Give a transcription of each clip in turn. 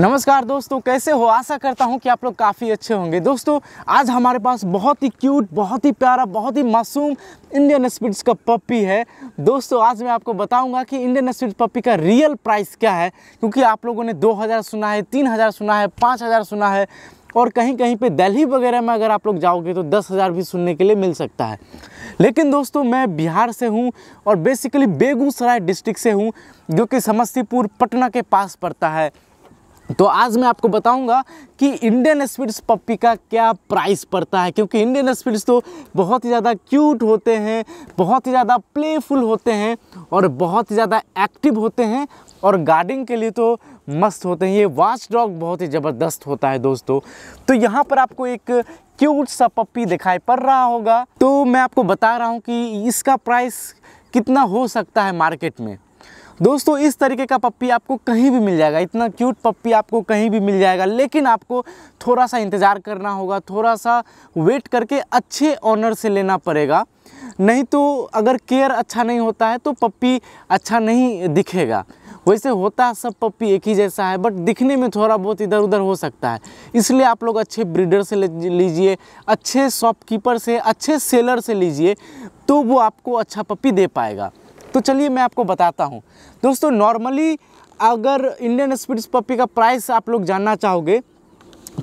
नमस्कार दोस्तों कैसे हो आशा करता हूँ कि आप लोग काफ़ी अच्छे होंगे दोस्तों आज हमारे पास बहुत ही क्यूट बहुत ही प्यारा बहुत ही मासूम इंडियन स्पीड्स का पप्पी है दोस्तों आज मैं आपको बताऊंगा कि इंडियन स्पीड पप्पी का रियल प्राइस क्या है क्योंकि आप लोगों ने 2000 सुना है 3000 सुना है 5000 सुना है और कहीं कहीं पे दिल्ली वगैरह में अगर आप लोग जाओगे तो दस हज़ार भी सुनने के लिए मिल सकता है लेकिन दोस्तों मैं बिहार से हूँ और बेसिकली बेगूसराय डिस्ट्रिक्ट से हूँ जो कि समस्तीपुर पटना के पास पड़ता है तो आज मैं आपको बताऊंगा कि इंडियन स्पीड्स पप्पी का क्या प्राइस पड़ता है क्योंकि इंडियन स्पीड्स तो बहुत ही ज़्यादा क्यूट होते हैं बहुत ही ज़्यादा प्लेफुल होते हैं और बहुत ही ज़्यादा एक्टिव होते हैं और गार्डिंग के लिए तो मस्त होते हैं ये वाच डॉग बहुत ही ज़बरदस्त होता है दोस्तों तो यहाँ पर आपको एक क्यूट सा पप्पी दिखाई पड़ रहा होगा तो मैं आपको बता रहा हूँ कि इसका प्राइस कितना हो सकता है मार्केट में दोस्तों इस तरीके का पप्पी आपको कहीं भी मिल जाएगा इतना क्यूट पप्पी आपको कहीं भी मिल जाएगा लेकिन आपको थोड़ा सा इंतज़ार करना होगा थोड़ा सा वेट करके अच्छे ऑनर से लेना पड़ेगा नहीं तो अगर केयर अच्छा नहीं होता है तो पप्पी अच्छा नहीं दिखेगा वैसे होता सब पप्पी एक ही जैसा है बट दिखने में थोड़ा बहुत इधर उधर हो सकता है इसलिए आप लोग अच्छे ब्रीडर से लीजिए अच्छे शॉपकीपर से अच्छे सेलर से लीजिए तो वो आपको अच्छा पप्पी दे पाएगा तो चलिए मैं आपको बताता हूँ दोस्तों नॉर्मली अगर इंडियन स्पीड पपी का प्राइस आप लोग जानना चाहोगे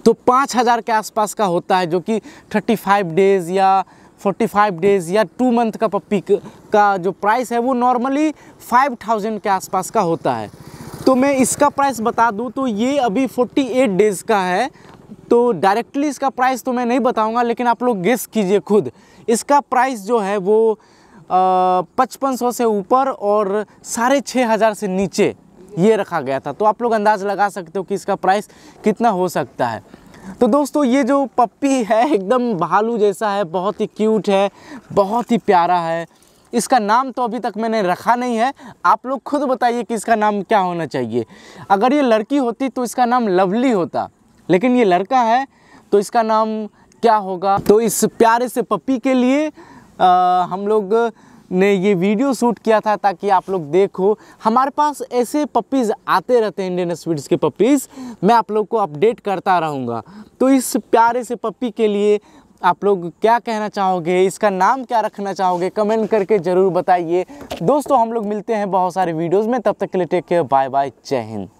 तो पाँच हज़ार के आसपास का होता है जो कि थर्टी फाइव डेज़ या फोर्टी फाइव डेज़ या टू मंथ का पप्पी का जो प्राइस है वो नॉर्मली फाइव थाउजेंड के आसपास का होता है तो मैं इसका प्राइस बता दूं तो ये अभी फोर्टी एट डेज़ का है तो डायरेक्टली इसका प्राइस तो मैं नहीं बताऊँगा लेकिन आप लोग गेस कीजिए खुद इसका प्राइस जो है वो पचपन सौ से ऊपर और साढ़े छः हज़ार से नीचे ये रखा गया था तो आप लोग अंदाज़ लगा सकते हो कि इसका प्राइस कितना हो सकता है तो दोस्तों ये जो पप्पी है एकदम भालू जैसा है बहुत ही क्यूट है बहुत ही प्यारा है इसका नाम तो अभी तक मैंने रखा नहीं है आप लोग खुद बताइए कि इसका नाम क्या होना चाहिए अगर ये लड़की होती तो इसका नाम लवली होता लेकिन ये लड़का है तो इसका नाम क्या होगा तो इस प्यारे से पप्पी के लिए आ, हम लोग ने ये वीडियो शूट किया था ताकि आप लोग देखो हमारे पास ऐसे पपीज़ आते रहते हैं इंडियन स्वीड्स के पपीज़ मैं आप लोग को अपडेट करता रहूँगा तो इस प्यारे से पपी के लिए आप लोग क्या कहना चाहोगे इसका नाम क्या रखना चाहोगे कमेंट करके ज़रूर बताइए दोस्तों हम लोग मिलते हैं बहुत सारे वीडियोज़ में तब तक के लिए टेक केयर बाय बाय जय हिंद